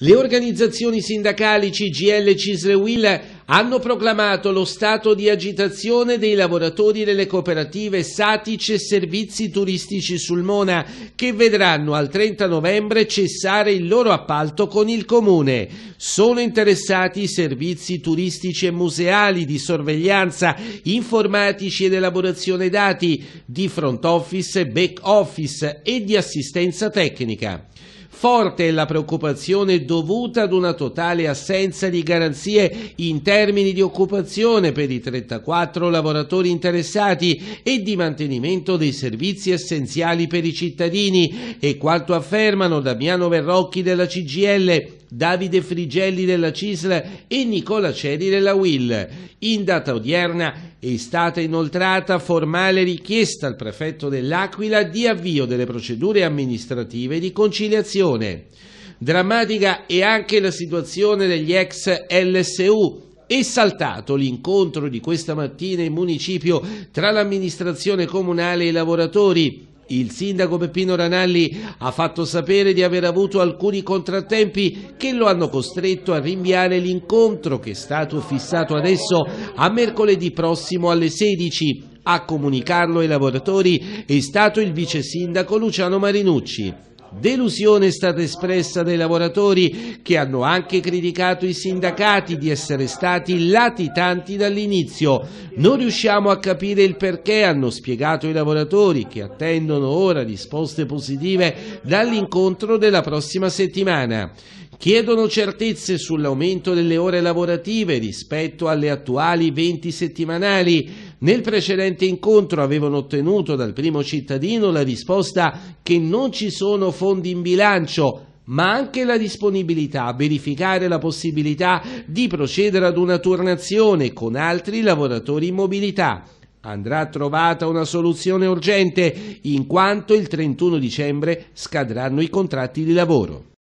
Le organizzazioni sindacali CGL Cisle hanno proclamato lo stato di agitazione dei lavoratori delle cooperative Satic e Servizi Turistici sul Mona, che vedranno al 30 novembre cessare il loro appalto con il Comune. Sono interessati i servizi turistici e museali di sorveglianza, informatici ed elaborazione dati, di front office, e back office e di assistenza tecnica. Forte è la preoccupazione dovuta ad una totale assenza di garanzie in termini di occupazione per i 34 lavoratori interessati e di mantenimento dei servizi essenziali per i cittadini. E quanto affermano Damiano Verrocchi della CGL, Davide Frigelli della CISL e Nicola Ceri della WIL. In data odierna è stata inoltrata formale richiesta al prefetto dell'Aquila di avvio delle procedure amministrative di conciliazione. Drammatica è anche la situazione degli ex LSU è saltato l'incontro di questa mattina in municipio tra l'amministrazione comunale e i lavoratori. Il sindaco Peppino Ranalli ha fatto sapere di aver avuto alcuni contrattempi che lo hanno costretto a rinviare l'incontro che è stato fissato adesso a mercoledì prossimo alle 16. A comunicarlo ai lavoratori è stato il vice sindaco Luciano Marinucci. Delusione è stata espressa dai lavoratori che hanno anche criticato i sindacati di essere stati latitanti dall'inizio. Non riusciamo a capire il perché, hanno spiegato i lavoratori che attendono ora risposte positive dall'incontro della prossima settimana. Chiedono certezze sull'aumento delle ore lavorative rispetto alle attuali 20 settimanali nel precedente incontro avevano ottenuto dal primo cittadino la risposta che non ci sono fondi in bilancio, ma anche la disponibilità a verificare la possibilità di procedere ad una turnazione con altri lavoratori in mobilità. Andrà trovata una soluzione urgente, in quanto il 31 dicembre scadranno i contratti di lavoro.